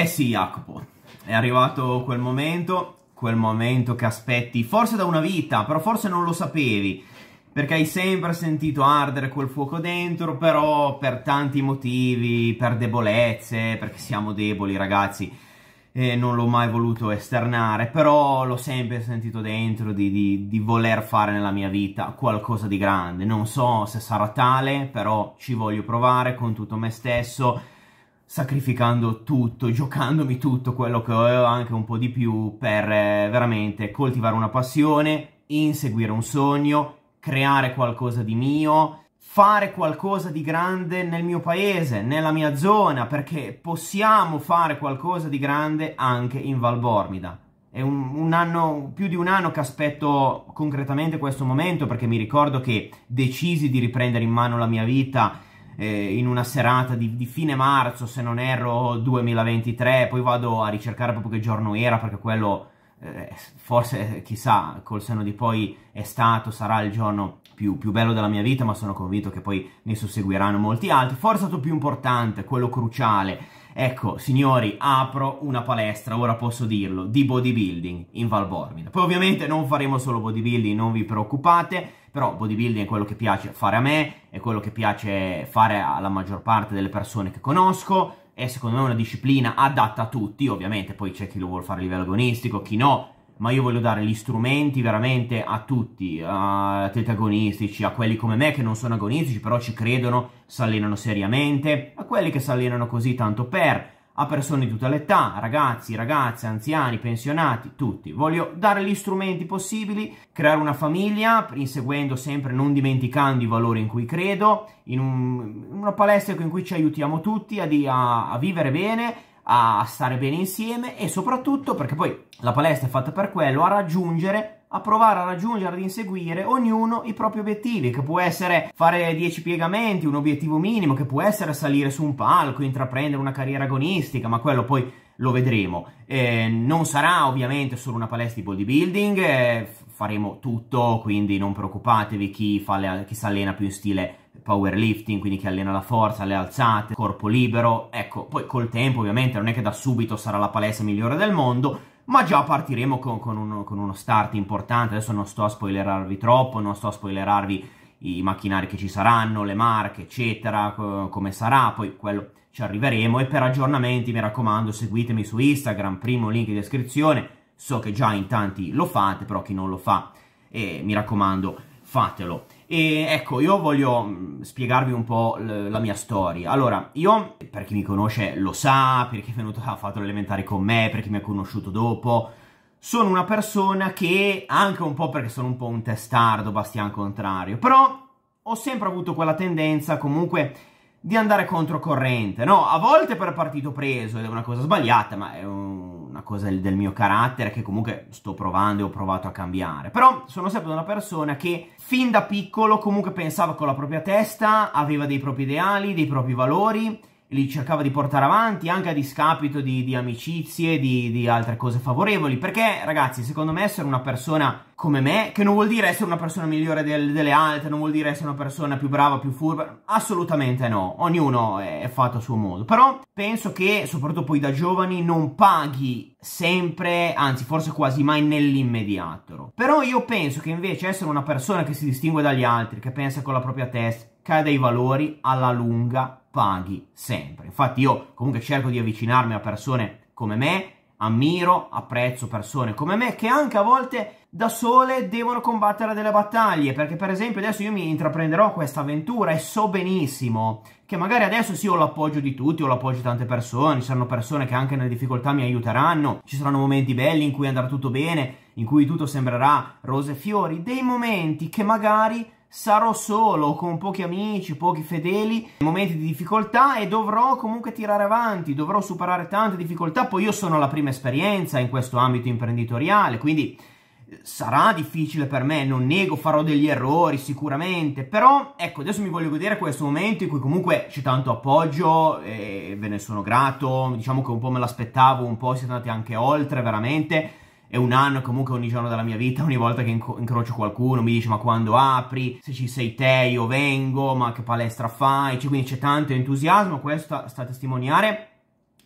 Eh sì, Jacopo, è arrivato quel momento, quel momento che aspetti forse da una vita, però forse non lo sapevi, perché hai sempre sentito ardere quel fuoco dentro, però per tanti motivi, per debolezze, perché siamo deboli ragazzi, e eh, non l'ho mai voluto esternare, però l'ho sempre sentito dentro di, di, di voler fare nella mia vita qualcosa di grande, non so se sarà tale, però ci voglio provare con tutto me stesso, sacrificando tutto, giocandomi tutto quello che ho anche un po' di più per eh, veramente coltivare una passione, inseguire un sogno, creare qualcosa di mio, fare qualcosa di grande nel mio paese, nella mia zona, perché possiamo fare qualcosa di grande anche in Valbormida. È un, un anno, più di un anno che aspetto concretamente questo momento perché mi ricordo che decisi di riprendere in mano la mia vita eh, in una serata di, di, fine marzo, se non erro, 2023, poi vado a ricercare proprio che giorno era perché quello eh, forse chissà col senno di poi è stato, sarà il giorno più, più, bello della mia vita, ma sono convinto che poi ne susseguiranno molti altri. Forse è stato più importante, quello cruciale. Ecco, signori, apro una palestra, ora posso dirlo, di bodybuilding in Valbormida. Poi ovviamente non faremo solo bodybuilding, non vi preoccupate, però bodybuilding è quello che piace fare a me, è quello che piace fare alla maggior parte delle persone che conosco, è secondo me una disciplina adatta a tutti, ovviamente poi c'è chi lo vuole fare a livello agonistico, chi no, ma io voglio dare gli strumenti veramente a tutti, a atleti agonistici, a quelli come me che non sono agonistici, però ci credono, si allenano seriamente, a quelli che si allenano così tanto per, a persone di tutta l'età, ragazzi, ragazze, anziani, pensionati, tutti. Voglio dare gli strumenti possibili, creare una famiglia, inseguendo sempre, non dimenticando i valori in cui credo, in un, una palestra in cui ci aiutiamo tutti a, di, a, a vivere bene a stare bene insieme e soprattutto perché poi la palestra è fatta per quello, a raggiungere a provare a raggiungere, ad inseguire ognuno i propri obiettivi, che può essere fare 10 piegamenti, un obiettivo minimo, che può essere salire su un palco, intraprendere una carriera agonistica, ma quello poi lo vedremo. Eh, non sarà ovviamente solo una palestra di bodybuilding, eh, faremo tutto, quindi non preoccupatevi chi, le, chi si allena più in stile powerlifting, quindi chi allena la forza, le alzate, corpo libero, ecco, poi col tempo ovviamente non è che da subito sarà la palestra migliore del mondo, ma già partiremo con, con, uno, con uno start importante, adesso non sto a spoilerarvi troppo, non sto a spoilerarvi i macchinari che ci saranno, le marche, eccetera, come sarà, poi quello ci arriveremo e per aggiornamenti mi raccomando seguitemi su Instagram, primo link in descrizione, so che già in tanti lo fate, però chi non lo fa, eh, mi raccomando, fatelo. E ecco, io voglio mm, spiegarvi un po' la mia storia. Allora, io, per chi mi conosce lo sa, per chi è venuto a fare l'elementare con me, per chi mi ha conosciuto dopo, sono una persona che, anche un po' perché sono un po' un testardo, bastian contrario, però ho sempre avuto quella tendenza comunque di andare controcorrente, no? A volte per partito preso ed è una cosa sbagliata, ma è una cosa del mio carattere che comunque sto provando e ho provato a cambiare. Però sono sempre una persona che fin da piccolo comunque pensava con la propria testa, aveva dei propri ideali, dei propri valori li cercava di portare avanti anche a discapito di, di amicizie, di, di, altre cose favorevoli, perché ragazzi, secondo me essere una persona come me, che non vuol dire essere una persona migliore del, delle altre, non vuol dire essere una persona più brava, più furba, assolutamente no, ognuno è, è fatto a suo modo, però penso che soprattutto poi da giovani non paghi sempre, anzi forse quasi mai nell'immediato, però io penso che invece essere una persona che si distingue dagli altri, che pensa con la propria testa, che ha dei valori alla lunga, paghi sempre. Infatti io comunque cerco di avvicinarmi a persone come me, ammiro, apprezzo persone come me che anche a volte da sole devono combattere delle battaglie, perché per esempio adesso io mi intraprenderò questa avventura e so benissimo che magari adesso sì ho l'appoggio di tutti, ho l'appoggio di tante persone, ci saranno persone che anche nelle difficoltà mi aiuteranno, ci saranno momenti belli in cui andrà tutto bene, in cui tutto sembrerà rose e fiori, dei momenti che magari sarò solo con pochi amici, pochi fedeli, momenti di difficoltà e dovrò comunque tirare avanti, dovrò superare tante difficoltà, poi io sono la prima esperienza in questo ambito imprenditoriale, quindi eh, sarà difficile per me, non nego, farò degli errori sicuramente, però ecco, adesso mi voglio godere questo momento in cui comunque c'è tanto appoggio e ve ne sono grato, diciamo che un po' me l'aspettavo, un po' siete andati anche oltre veramente è un anno comunque ogni giorno della mia vita, ogni volta che inc incrocio qualcuno mi dice ma quando apri, se ci sei te io vengo, ma che palestra fai, cioè, quindi c'è tanto entusiasmo, questo sta a testimoniare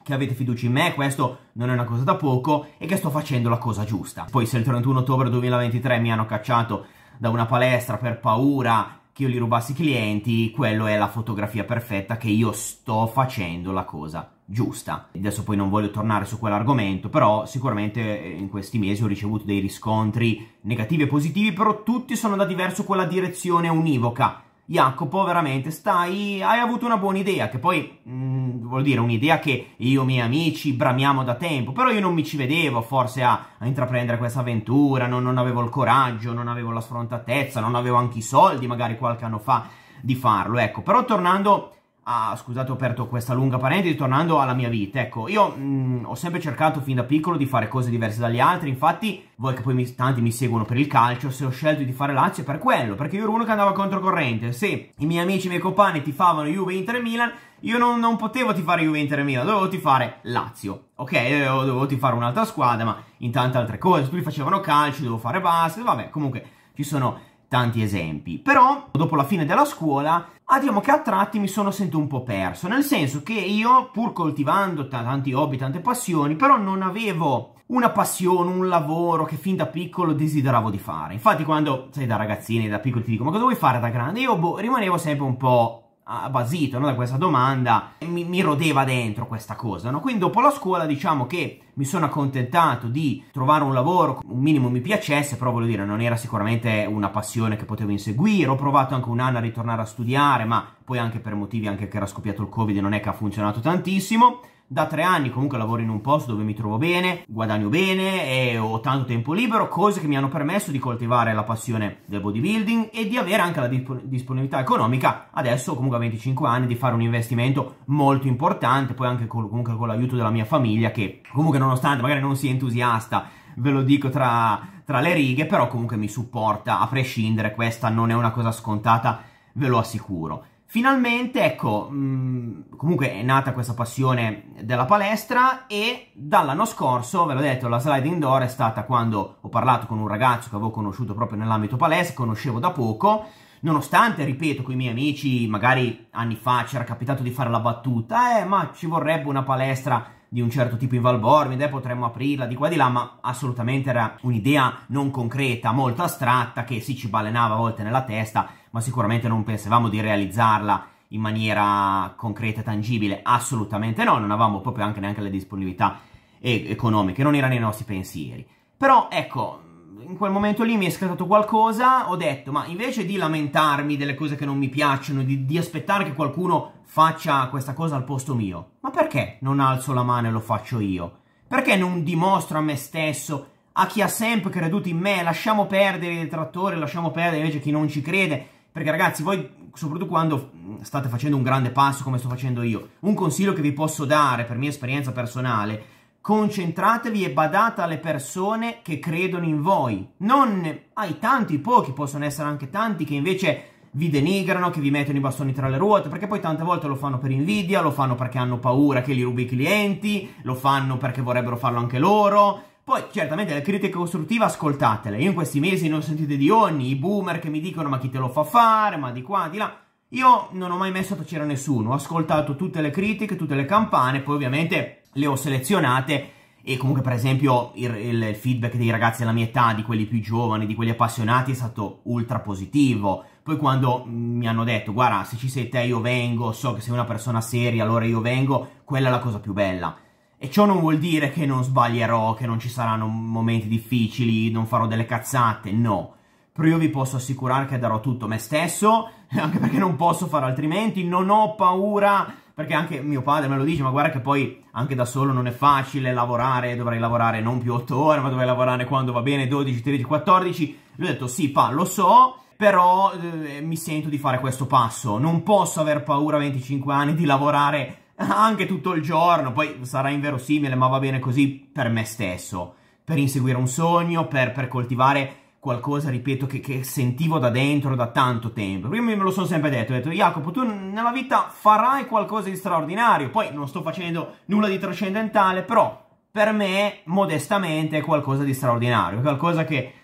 che avete fiducia in me, questo non è una cosa da poco e che sto facendo la cosa giusta. Poi se il 31 ottobre 2023 mi hanno cacciato da una palestra per paura che io gli rubassi i clienti, quello è la fotografia perfetta che io sto facendo la cosa giusta. Adesso poi non voglio tornare su quell'argomento, però sicuramente eh, in questi mesi ho ricevuto dei riscontri negativi e positivi, però tutti sono andati verso quella direzione univoca Jacopo, veramente, stai, hai avuto una buona idea, che poi, mh, mm, vuol dire, un'idea che io e i miei amici bramiamo da tempo, però io non mi ci vedevo forse a, a intraprendere questa avventura, non, non, avevo il coraggio, non avevo la sfrontatezza, non avevo anche i soldi, magari qualche anno fa, di farlo, ecco, però tornando Ah, scusate, ho aperto questa lunga parentesi, tornando alla mia vita, ecco, io mh, mm, ho sempre cercato fin da piccolo di fare cose diverse dagli altri, infatti voi che poi mi, tanti mi seguono per il calcio, se ho scelto di fare Lazio è per quello, perché io ero uno che andava controcorrente, se i miei amici i miei compagni tifavano Juve, Inter e Milan, io non, non potevo tifare Juve, Inter e Milan, dovevo tifare Lazio, ok, dovevo, eh, dovevo tifare un'altra squadra, ma in tante altre cose, tutti facevano calcio, dovevo fare basket, vabbè, comunque ci sono tanti esempi. Però, dopo la fine della scuola, ah, diciamo che a tratti mi sono sentito un po' perso, nel senso che io, pur coltivando tanti hobby, tante passioni, però non avevo una passione, un lavoro che fin da piccolo desideravo di fare. Infatti, quando sei da ragazzini, da piccoli, ti dico, ma cosa vuoi fare da grande? Io boh, rimanevo sempre un po' ah, basito no, da questa domanda mi, mi, rodeva dentro questa cosa. No? Quindi dopo la scuola diciamo che mi sono accontentato di trovare un lavoro, un minimo mi piacesse, però voglio dire non era sicuramente una passione che potevo inseguire, ho provato anche un anno a ritornare a studiare, ma poi anche per motivi anche che era scoppiato il Covid non è che ha funzionato tantissimo da tre anni comunque lavoro in un posto dove mi trovo bene, guadagno bene e ho tanto tempo libero, cose che mi hanno permesso di coltivare la passione del bodybuilding e di avere anche la disponibilità economica adesso comunque a 25 anni di fare un investimento molto importante, poi anche con, comunque con l'aiuto della mia famiglia che comunque nonostante magari non sia entusiasta, ve lo dico tra, tra le righe, però comunque mi supporta a prescindere, questa non è una cosa scontata, ve lo assicuro. Finalmente, ecco, mh, mm, comunque è nata questa passione della palestra e dall'anno scorso, ve l'ho detto, la sliding door è stata quando ho parlato con un ragazzo che avevo conosciuto proprio nell'ambito palestra, conoscevo da poco, nonostante, ripeto, con i miei amici, magari anni fa c'era capitato di fare la battuta, eh, ma ci vorrebbe una palestra di un certo tipo in Val potremmo aprirla di qua di là, ma assolutamente era un'idea non concreta, molto astratta, che sì ci balenava a volte nella testa, ma sicuramente non pensavamo di realizzarla in maniera concreta e tangibile, assolutamente no, non avevamo proprio anche neanche le disponibilità economiche, non erano i nostri pensieri. Però ecco, in quel momento lì mi è scattato qualcosa, ho detto, ma invece di lamentarmi delle cose che non mi piacciono, di, di aspettare che qualcuno faccia questa cosa al posto mio, ma perché non alzo la mano e lo faccio io? Perché non dimostro a me stesso, a chi ha sempre creduto in me, lasciamo perdere il trattore, lasciamo perdere invece chi non ci crede, perché ragazzi, voi, soprattutto quando mm, state facendo un grande passo come sto facendo io, un consiglio che vi posso dare per mia esperienza personale Concentratevi e badate alle persone che credono in voi, non ai tanti, pochi, possono essere anche tanti che invece vi denigrano, che vi mettono i bastoni tra le ruote, perché poi tante volte lo fanno per invidia, lo fanno perché hanno paura che li rubi i clienti, lo fanno perché vorrebbero farlo anche loro. Poi, certamente, le critiche costruttive ascoltatele, Io in questi mesi ne ho sentite di ogni, i boomer che mi dicono ma chi te lo fa fare, ma di qua, di là. Io non ho mai messo a tacere nessuno, ho ascoltato tutte le critiche, tutte le campane, poi ovviamente le ho selezionate e comunque per esempio il, il, feedback dei ragazzi della mia età, di quelli più giovani, di quelli appassionati è stato ultra positivo. Poi quando mi hanno detto guarda se ci sei te io vengo, so che sei una persona seria allora io vengo, quella è la cosa più bella. E ciò non vuol dire che non sbaglierò, che non ci saranno momenti difficili, non farò delle cazzate, no. Però io vi posso assicurare che darò tutto me stesso, anche perché non posso fare altrimenti, non ho paura perché anche mio padre me lo dice, ma guarda che poi anche da solo non è facile lavorare, dovrei lavorare non più 8 ore, ma dovrei lavorare quando va bene 12, 13, 14. Lui ha detto sì, pa, lo so, però eh, mi sento di fare questo passo. Non posso aver paura a 25 anni di lavorare anche tutto il giorno, poi sarà inverosimile, ma va bene così per me stesso, per inseguire un sogno, per, per coltivare qualcosa, ripeto, che, che, sentivo da dentro da tanto tempo. Prima me lo sono sempre detto, ho detto Jacopo, tu nella vita farai qualcosa di straordinario, poi non sto facendo nulla di trascendentale, però per me modestamente è qualcosa di straordinario, qualcosa che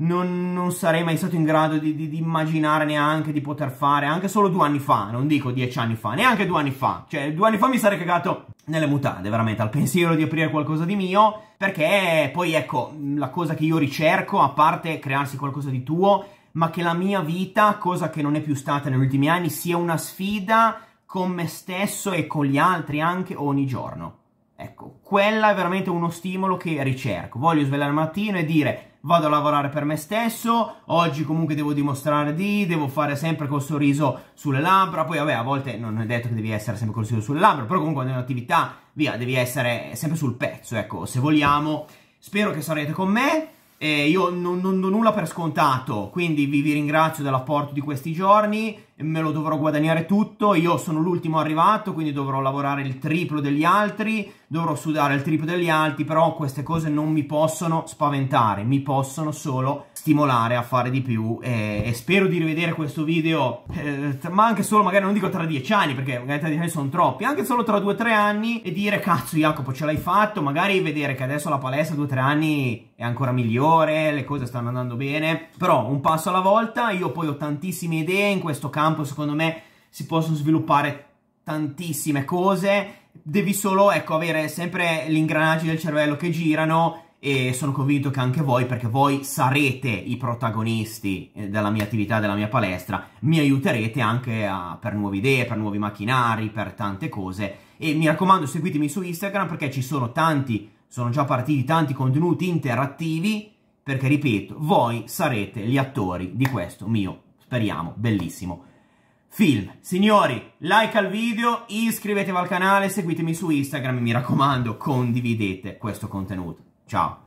non, non, sarei mai stato in grado di, di, di, immaginare neanche di poter fare, anche solo due anni fa, non dico dieci anni fa, neanche due anni fa. Cioè, due anni fa mi sarei cagato nelle mutande, veramente, al pensiero di aprire qualcosa di mio, perché poi, ecco, la cosa che io ricerco, a parte crearsi qualcosa di tuo, ma che la mia vita, cosa che non è più stata negli ultimi anni, sia una sfida con me stesso e con gli altri anche ogni giorno. Ecco, quella è veramente uno stimolo che ricerco. Voglio svegliare al mattino e dire vado a lavorare per me stesso, oggi comunque devo dimostrare di, devo fare sempre col sorriso sulle labbra, poi vabbè a volte non è detto che devi essere sempre col sorriso sulle labbra, però comunque quando è un'attività, via, devi essere sempre sul pezzo, ecco, se vogliamo. Spero che sarete con me. Eh, io non, non, do nulla per scontato, quindi vi, vi ringrazio dell'apporto di questi giorni, me lo dovrò guadagnare tutto, io sono l'ultimo arrivato, quindi dovrò lavorare il triplo degli altri, dovrò sudare il triplo degli altri, però queste cose non mi possono spaventare, mi possono solo spaventare stimolare a fare di più e, e spero di rivedere questo video eh, ma anche solo magari non dico tra dieci anni perché magari tra dieci anni sono troppi anche solo tra due o tre anni e dire cazzo Jacopo ce l'hai fatto magari vedere che adesso la palestra due o tre anni è ancora migliore le cose stanno andando bene però un passo alla volta io poi ho tantissime idee in questo campo secondo me si possono sviluppare tantissime cose devi solo ecco avere sempre gli ingranaggi del cervello che girano e sono convinto che anche voi, perché voi sarete i protagonisti eh, della mia attività, della mia palestra, mi aiuterete anche a, per nuove idee, per nuovi macchinari, per tante cose. E mi raccomando, seguitemi su Instagram perché ci sono tanti, sono già partiti tanti contenuti interattivi, perché ripeto, voi sarete gli attori di questo mio, speriamo, bellissimo film. Signori, like al video, iscrivetevi al canale, seguitemi su Instagram e mi raccomando, condividete questo contenuto. Tchau.